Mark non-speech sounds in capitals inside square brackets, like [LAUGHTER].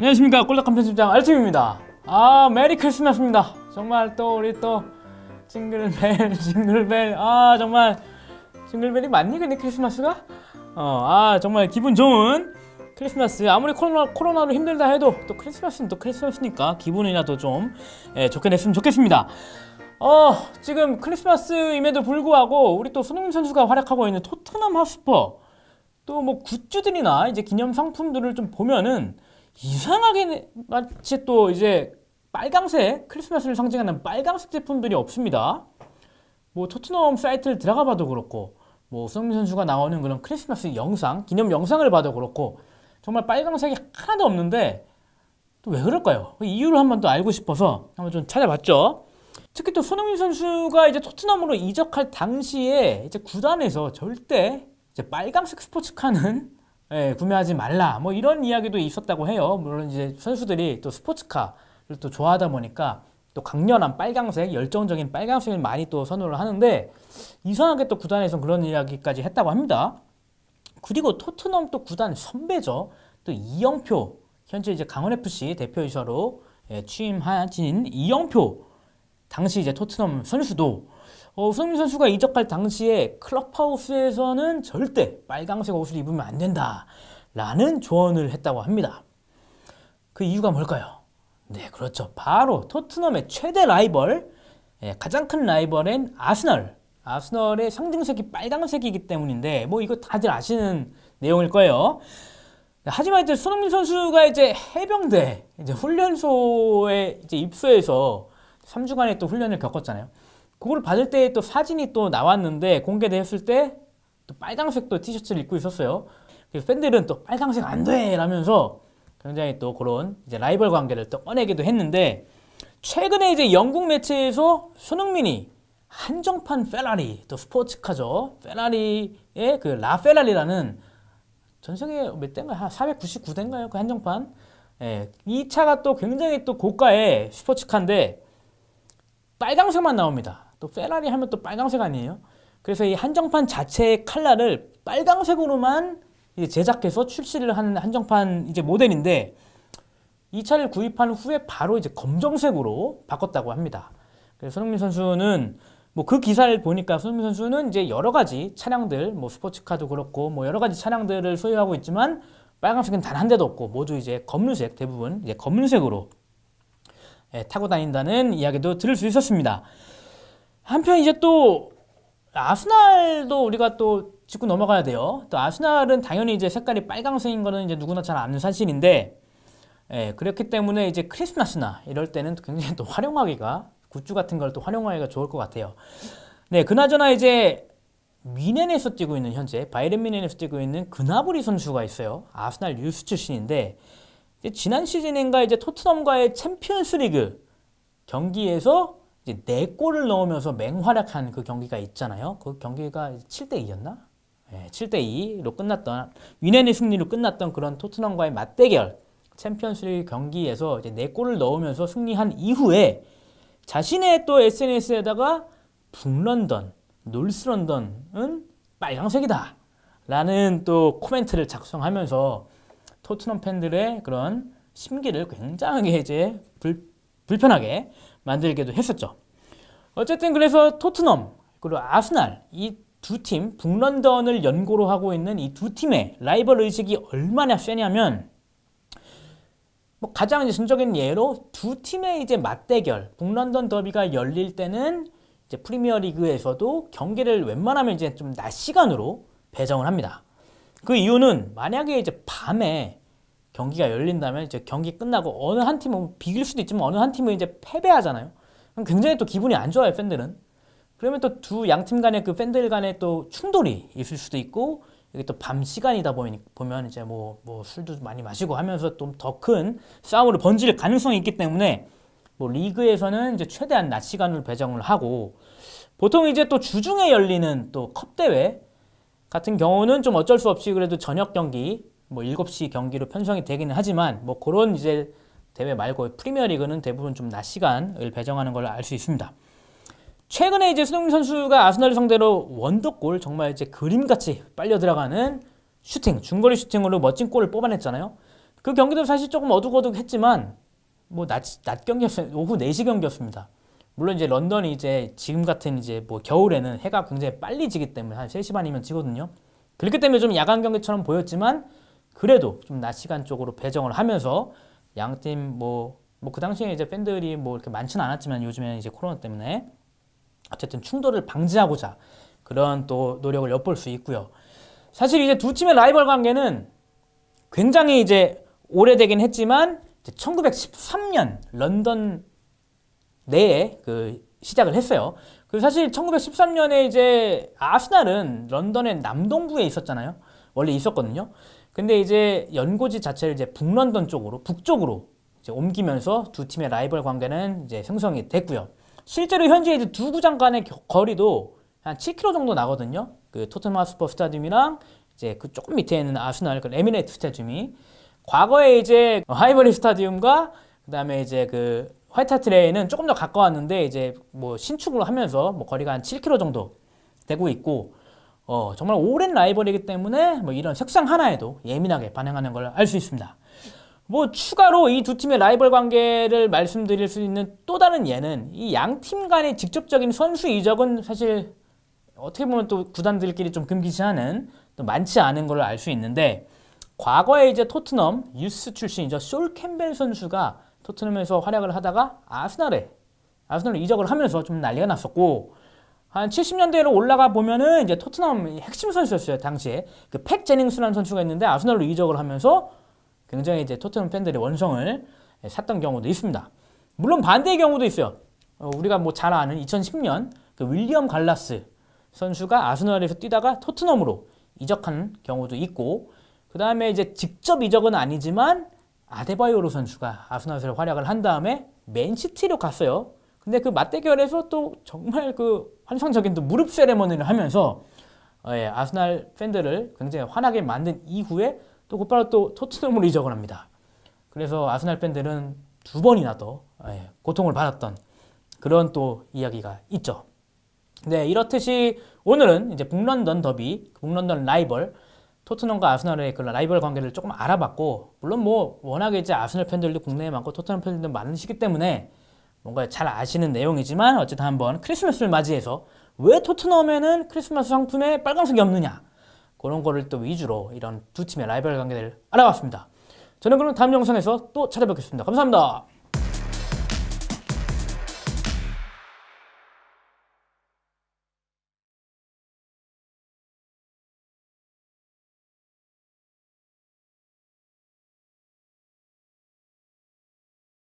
안녕하십니까 꼴락감 편집장 알팀입니다 아 메리 크리스마스입니다 정말 또 우리 또 징글벨 징글벨 [LAUGHS] 아 정말 징글벨이 맞니 근데 크리스마스가? 어 아 정말 기분 좋은 크리스마스 아무리 코로나, 코로나로 힘들다 해도 또 크리스마스는 또 크리스마스니까 기분이라도 좀 예, 좋게 냈으면 좋겠습니다 어 지금 크리스마스임에도 불구하고 우리 또 손흥민 선수가 활약하고 있는 토트넘 하스퍼 또 뭐 굿즈들이나 이제 기념 상품들을 좀 보면은 이상하게 마치 또 이제 빨강색 크리스마스를 상징하는 빨강색 제품들이 없습니다. 뭐 토트넘 사이트를 들어가 봐도 그렇고 뭐 손흥민 선수가 나오는 그런 크리스마스 영상, 기념 영상을 봐도 그렇고 정말 빨강색이 하나도 없는데 또 왜 그럴까요? 그 이유를 한번 또 알고 싶어서 한번 좀 찾아봤죠. 특히 또 손흥민 선수가 이제 토트넘으로 이적할 당시에 이제 구단에서 절대 이제 빨강색 스포츠카는 예, 구매하지 말라 뭐 이런 이야기도 있었다고 해요. 물론 이제 선수들이 또 스포츠카를 또 좋아하다 보니까 또 강렬한 빨강색, 열정적인 빨강색을 많이 또 선호를 하는데 이상하게 또 구단에서 그런 이야기까지 했다고 합니다. 그리고 토트넘 또 구단 선배죠. 또 이영표 현재 이제 강원FC 대표이사로 예, 취임한 하 이영표 당시 이제 토트넘 선수도 어, 손흥민 선수가 이적할 당시에 클럽하우스에서는 절대 빨강색 옷을 입으면 안 된다 라는 조언을 했다고 합니다. 그 이유가 뭘까요? 네 그렇죠. 바로 토트넘의 최대 라이벌 예, 가장 큰 라이벌인 아스널 아스널의 상징색이 빨강색이기 때문인데 뭐 이거 다들 아시는 내용일 거예요. 네, 하지만 이제 손흥민 선수가 이제 해병대 이제 훈련소에 이제 입소해서 3주간의 또 훈련을 겪었잖아요. 그걸 받을 때 또 사진이 또 나왔는데 공개됐을 때 또 빨강색 또 티셔츠를 입고 있었어요. 그래서 팬들은 또 빨강색 안 돼! 라면서 굉장히 또 그런 이제 라이벌 관계를 또 꺼내기도 했는데 최근에 이제 영국 매체에서 손흥민이 한정판 페라리, 또 스포츠카죠. 페라리의 그 라페라리라는 전 세계 몇 대인가요? 한 499대인가요? 그 한정판. 예, 이 차가 또 굉장히 또 고가의 스포츠카인데 빨강색만 나옵니다. 또 페라리 하면 또 빨강색 아니에요? 그래서 이 한정판 자체의 칼라를 빨강색으로만 이제 제작해서 출시를 하는 한정판 이제 모델인데 이 차를 구입한 후에 바로 이제 검정색으로 바꿨다고 합니다. 그래서 손흥민 선수는 뭐 그 기사를 보니까 손흥민 선수는 이제 여러 가지 차량들 뭐 스포츠카도 그렇고 뭐 여러 가지 차량들을 소유하고 있지만 빨간색은 단 한 대도 없고 모두 이제 검은색 대부분 이제 검은색으로 예, 타고 다닌다는 이야기도 들을 수 있었습니다. 한편 이제 또 아스날도 우리가 또 짚고 넘어가야 돼요. 또 아스날은 당연히 이제 색깔이 빨강색인 거는 이제 누구나 잘 아는 사실인데 예, 그렇기 때문에 이제 크리스마스나 이럴 때는 굉장히 또 활용하기가 굿즈 같은 걸 또 활용하기가 좋을 것 같아요. 네, 그나저나 이제 미넨에서 뛰고 있는 현재 바이렌 미넨에서 뛰고 있는 그나브리 선수가 있어요. 아스날 유스 출신인데 지난 시즌인가 이제 토트넘과의 챔피언스리그 경기에서 이제 네 골을 넣으면서 맹활약한 그 경기가 있잖아요. 그 경기가 7대 2였나? 예, 7대 2로 끝났던 위넨의 승리로 끝났던 그런 토트넘과의 맞대결 챔피언스리그 경기에서 이제 네 골을 넣으면서 승리한 이후에 자신의 또 SNS에다가 북런던, 놀스런던은 빨강색이다 라는 또 코멘트를 작성하면서 토트넘 팬들의 그런 심기를 굉장히 이제 불, 불편하게 만들기도 했었죠. 어쨌든 그래서 토트넘 그리고 아스날 이 두 팀 북런던을 연고로 하고 있는 이 두 팀의 라이벌 의식이 얼마나 세냐면 뭐 가장 이제 전적인 예로 두 팀의 이제 맞대결 북런던 더비가 열릴 때는 이제 프리미어리그에서도 경기를 웬만하면 이제 좀 낮 시간으로 배정을 합니다. 그 이유는 만약에 이제 밤에 경기가 열린다면 이제 경기 끝나고 어느 한 팀은 비길 수도 있지만 어느 한 팀은 이제 패배하잖아요. 그럼 굉장히 또 기분이 안 좋아요, 팬들은. 그러면 또 두 양 팀 간의 그 팬들 간의 또 충돌이 있을 수도 있고 이게 또 밤 시간이다 보면 이제 뭐, 뭐 술도 많이 마시고 하면서 좀 더 큰 싸움으로 번질 가능성이 있기 때문에 뭐 리그에서는 이제 최대한 낮 시간을 배정을 하고 보통 이제 또 주중에 열리는 또 컵 대회 같은 경우는 좀 어쩔 수 없이 그래도 저녁 경기 뭐 7시 경기로 편성이 되기는 하지만 뭐 그런 이제 대회 말고 프리미어리그는 대부분 좀 낮 시간을 배정하는 걸 알 수 있습니다. 최근에 이제 손흥민 선수가 아스널 상대로 원더골 정말 이제 그림같이 빨려 들어가는 슈팅, 중거리 슈팅으로 멋진 골을 뽑아냈잖아요. 그 경기도 사실 조금 어둑어둑했지만 뭐낮낮 경기였어요. 오후 4시 경기였습니다. 물론 이제 런던이 이제 지금 같은 이제 뭐 겨울에는 해가 굉장히 빨리 지기 때문에 한 3시 반이면 지거든요. 그렇기 때문에 좀 야간 경기처럼 보였지만 그래도 좀 낮 시간 쪽으로 배정을 하면서 양 팀 뭐 뭐 그 당시에 이제 팬들이 뭐 이렇게 많지는 않았지만 요즘에는 이제 코로나 때문에 어쨌든 충돌을 방지하고자 그런 또 노력을 엿볼 수 있고요. 사실 이제 두 팀의 라이벌 관계는 굉장히 이제 오래되긴 했지만 1913년 런던 내에 그 시작을 했어요. 그 사실 1913년에 이제 아스날은 런던의 남동부에 있었잖아요. 원래 있었거든요. 근데 이제 연고지 자체를 이제 북런던 쪽으로 북쪽으로 옮기면서 두 팀의 라이벌 관계는 이제 형성이 됐고요. 실제로 현재 이제 두 구장 간의 거리도 한 7km 정도 나거든요. 그 토트넘 스퍼 스타디움이랑 이제 그 조금 밑에 있는 아스날 그 에미레이트 스타디움이 과거에 이제 하이버리 스타디움과 그다음에 이제 그 화이트 트 레이는 조금 더 가까웠는데 이제 뭐신축을 하면서 뭐 거리가 한 7km 정도 되고 있고 어, 정말 오랜 라이벌이기 때문에 뭐 이런 색상 하나에도 예민하게 반응하는 걸 알 수 있습니다. 뭐 추가로 이 두 팀의 라이벌 관계를 말씀드릴 수 있는 또 다른 예는 이 양 팀 간의 직접적인 선수 이적은 사실 어떻게 보면 또 구단들끼리 좀 금기시하는 또 많지 않은 걸 알 수 있는데 과거에 이제 토트넘 유스 출신이죠 솔 캠벨 선수가 토트넘에서 활약을 하다가 아스날에 아스널로 이적을 하면서 좀 난리가 났었고 한 70년대로 올라가 보면은 이제 토트넘 핵심 선수였어요 당시에 그 팩 제닝스라는 선수가 있는데 아스날로 이적을 하면서 굉장히 이제 토트넘 팬들의 원성을 샀던 경우도 있습니다. 물론 반대의 경우도 있어요. 어, 우리가 뭐 잘 아는 2010년 그 윌리엄 갈라스 선수가 아스널에서 뛰다가 토트넘으로 이적한 경우도 있고 그 다음에 이제 직접 이적은 아니지만 아데바이오로 선수가 아스널에서 활약을 한 다음에 맨시티로 갔어요. 근데 그 맞대결에서 또 정말 그 환상적인 또 무릎 세레머니를 하면서 어, 예, 아스날 팬들을 굉장히 환하게 만든 이후에 또 곧바로 또 토트넘으로 이적을 합니다. 그래서 아스날 팬들은 두 번이나 더 어, 예, 고통을 받았던 그런 또 이야기가 있죠. 네, 이렇듯이 오늘은 이제 북런던 더비, 북런던 라이벌, 토트넘과 아스날의그 라이벌 관계를 조금 알아봤고, 물론 뭐 워낙에 이제 아스날 팬들도 국내에 많고 토트넘 팬들도 많으시기 때문에 뭔가 잘 아시는 내용이지만 어쨌든 한번 크리스마스를 맞이해서 왜 토트넘에는 크리스마스 상품에 빨간색이 없느냐 그런 거를 또 위주로 이런 두 팀의 라이벌 관계를 알아봤습니다. 저는 그럼 다음 영상에서 또 찾아뵙겠습니다. 감사합니다.